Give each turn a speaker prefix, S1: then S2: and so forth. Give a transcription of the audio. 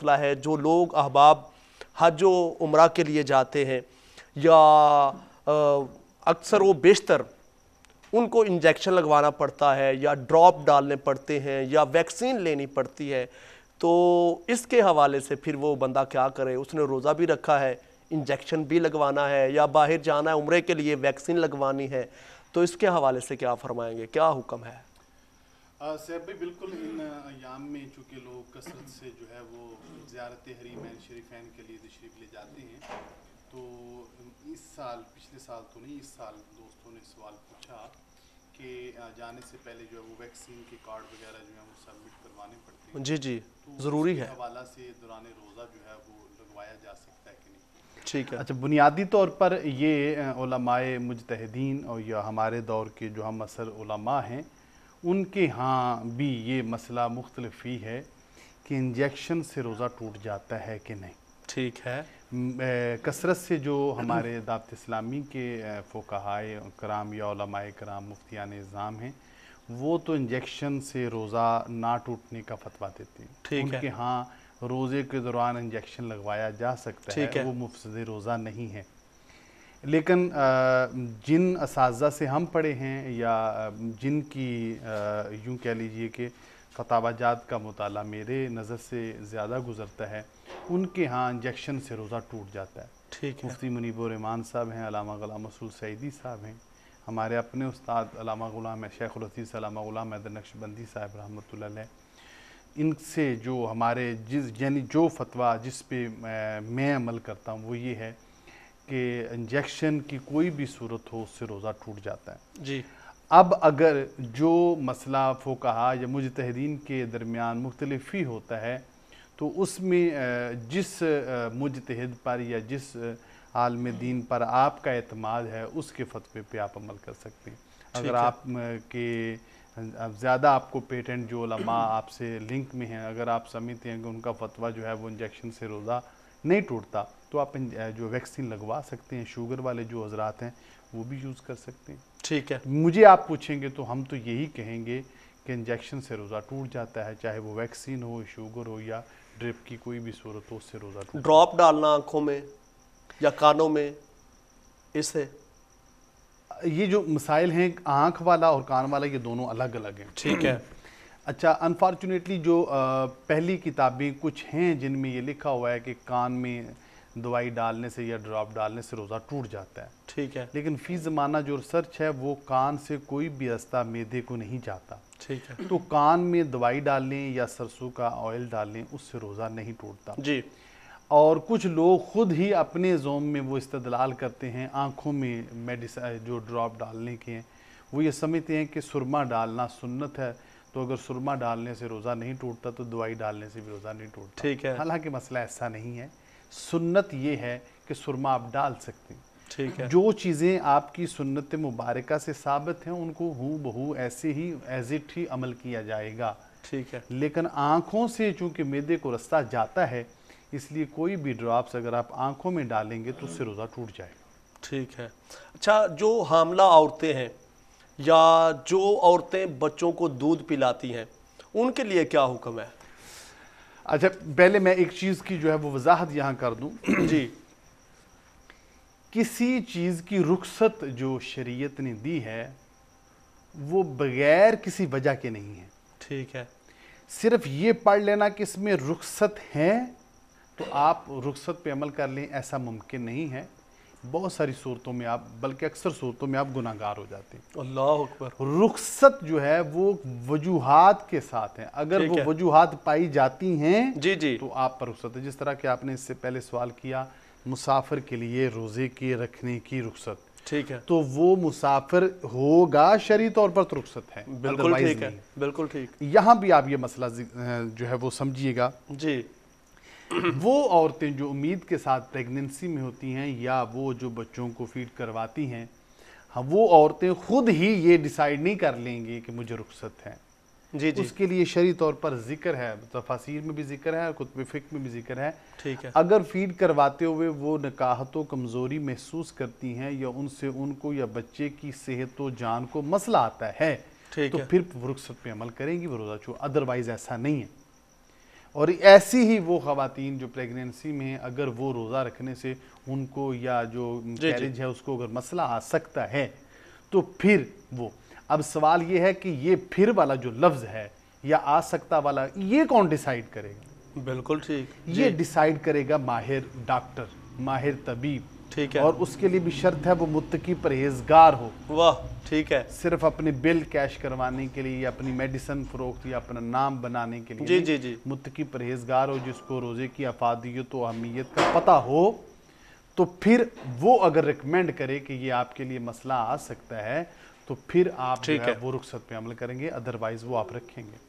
S1: सिलसिला है जो लोग अहबाब हज उम्र के लिए जाते हैं या अक्सर वो बेशतर उनको इंजेक्शन लगवाना पड़ता है या ड्रॉप डालने पड़ते हैं या वैक्सीन लेनी पड़ती है तो इसके हवाले से फिर वो बंदा क्या करे उसने रोज़ा भी रखा है इंजेक्शन भी लगवाना है या बाहर जाना है उम्र के लिए वैक्सीन लगवानी है तो इसके हवाले से क्या फरमाएंगे क्या हुक्म है सैब भाई बिल्कुल इन याम में चूँकि लोग कसरत से जो है वो ज्यारत हरीमैन शरीफैन के लिए तशरीफ ले जाते हैं तो इस साल पिछले साल तो नहीं इस साल दोस्तों ने सवाल पूछा कि जाने से पहले जो है वो वैक्सीन के कार्ड वगैरह जो है वो सबमिट करवाने पड़ते हैं जी जी तो ज़रूरी है हवाला से दौरान रोज़ा जो है वो लगवाया जा सकता है कि नहीं ठीक है अच्छा बुनियादी तौर पर ये मुजतहदीन और या हमारे दौर के जो हम असर हैं उनके यहाँ भी ये मसला मुख्तलफ ही है कि इंजेक्शन से रोज़ा टूट जाता है कि नहीं ठीक है कसरत से जो हमारे दावत इस्लामी के फोकहाए कराम या कराम मुफ्तिया निज़ाम हैं वो तो इंजेक्शन से रोज़ा ना टूटने का फतवा देते हैं ठीक उनके है। हाँ रोज़े के दौरान इंजेक्शन लगवाया जा सकता है, है वो मुफ्त रोज़ा नहीं है लेकिन जिन इस से हम पढ़े हैं या जिनकी यूँ कह लीजिए कि फतावाजात का मताल मेरे नज़र से ज़्यादा गुजरता है उनके यहाँ इंजेक्शन से रोज़ा टूट जाता है ठीक है मुफ्ती मुनीबरमान साहब हैं अलामा गुलाम मसूल सैदी साहब हैं हमारे अपने उस्ताद अलामा गुलाम शेखुलतीस अलामा गुलाम हैदर नक्शबंदी साहब रहमत इनसे जो हमारे जिस यानी जो फतवा जिस पे मैं अमल करता हूँ वो ये है के इंजेक्शन की कोई भी सूरत हो उससे रोज़ा टूट जाता है जी अब अगर जो मसला फ़ोकहा या मुजतहरीन के दरमियान मुख्तलफ ही होता है तो उसमें जिस मुजतहद पर या जिस आलम दीन पर आपका अतमाद है उसके फतवे पे आप अमल कर सकते हैं अगर आप के ज़्यादा आपको पेटेंट जो लमा आपसे लिंक में हैं अगर आप समझते हैं कि उनका फतवा जो है वो इंजेक्शन से रोज़ा नहीं टूटता तो आप जो वैक्सीन लगवा सकते हैं शुगर वाले जो हजरात हैं वो भी यूज़ कर सकते हैं ठीक है मुझे आप पूछेंगे तो हम तो यही कहेंगे कि इंजेक्शन से रोज़ा टूट जाता है चाहे वो वैक्सीन हो शुगर हो या ड्रिप की कोई भी सूरत हो उससे रोज़ा टूट ड्रॉप डालना आँखों में या कानों में इससे ये जो मसाइल हैं आँख वाला और कान वाला ये दोनों अलग अलग हैं ठीक है अच्छा अनफॉर्चुनेटली जो पहली किताबें कुछ हैं जिनमें ये लिखा हुआ है कि कान में दवाई डालने से या ड्रॉप डालने से रोज़ा टूट जाता है ठीक है लेकिन फी ज़माना जो रिसर्च है वो कान से कोई भी रास्ता मेदे को नहीं जाता ठीक है तो कान में दवाई डालें या सरसों का ऑयल डालें उससे रोज़ा नहीं टूटता जी और कुछ लोग ख़ुद ही अपने जोम में वो इस्तलाल करते हैं आँखों में मेडिसन जो ड्रॉप डालने के हैं वो ये समझते हैं कि सुरमा डालना सुन्नत है तो अगर सुरमा डालने से रोज़ा नहीं टूटता तो दवाई डालने से भी रोज़ा नहीं टूटता ठीक है हालांकि मसला ऐसा नहीं है सुन्नत ये है कि सुरमा आप डाल सकते हैं ठीक है जो चीज़ें आपकी सुन्नत मुबारका से साबित हैं उनको हु बहू ऐसे ही एज इट ही अमल किया जाएगा ठीक है लेकिन आँखों से चूँकि मैदे को रास्ता जाता है इसलिए कोई भी ड्रॉप्स अगर आप आँखों में डालेंगे तो उससे रोज़ा टूट जाएगा ठीक है अच्छा जो हामला औरतें हैं या जो औरतें बच्चों को दूध पिलाती हैं उनके लिए क्या हुक्म है अच्छा पहले मैं एक चीज़ की जो है वो वजाहत यहाँ कर दूँ जी किसी चीज़ की रुखसत जो शरीयत ने दी है वो बग़ैर किसी वजह के नहीं है ठीक है सिर्फ ये पढ़ लेना कि इसमें रुखसत है तो आप रुखसत पे अमल कर लें ऐसा मुमकिन नहीं है बहुत सारी सूरतों में आप बल्कि अक्सर सूरतों में आप गुनागार हो जाते हैं अल्लाह अकबर रुखसत जो है वो वजूहत के साथ है अगर वो वजूहत पाई जाती हैं जी जी तो आप पर रुखसत है जिस तरह के आपने इससे पहले सवाल किया मुसाफिर के लिए रोज़े के रखने की रुखसत ठीक है तो वो मुसाफिर होगा शरी तौर पर तो रुखसत है बिल्कुल ठीक है बिल्कुल ठीक यहाँ भी आप ये मसला जो है वो समझिएगा जी वो औरतें जो उम्मीद के साथ प्रेगनेंसी में होती हैं या वो जो बच्चों को फीड करवाती हैं हाँ वो औरतें खुद ही ये डिसाइड नहीं कर लेंगी कि मुझे रुख्सत है जी जी उसके लिए शरी तौर पर जिक्र है तफासिर में भी जिक्र है कुतब फ़िक में भी जिक्र है ठीक है अगर फीड करवाते हुए वो नकाहत कमज़ोरी महसूस करती हैं या उनसे उनको या बच्चे की सेहत व जान को मसला आता है ठीक तो है। फिर रुख्सत पे अमल करेंगी वो रोज़ा चो अदरवाइज़ ऐसा नहीं है और ऐसी ही वो खातन जो प्रेगनेंसी में अगर वो रोज़ा रखने से उनको या जो मैरिज है उसको अगर मसला आ सकता है तो फिर वो अब सवाल ये है कि ये फिर वाला जो लफ्ज़ है या आ सकता वाला ये कौन डिसाइड करेगा बिल्कुल ठीक ये डिसाइड करेगा माहिर डॉक्टर माहिर तबीब ठीक है और उसके लिए भी शर्त है वो मुतकी परहेजगार हो वाह ठीक है सिर्फ अपने बिल कैश करवाने के लिए अपनी मेडिसिन फरोख्त या अपना नाम बनाने के लिए जी जी जी मुतकी परहेजगार हो जिसको रोज़े की अफादियत तो अहमियत का पता हो तो फिर वो अगर रिकमेंड करे कि ये आपके लिए मसला आ सकता है तो फिर आप ठीक है वो रुख्सत पे अमल करेंगे अदरवाइज वो आप रखेंगे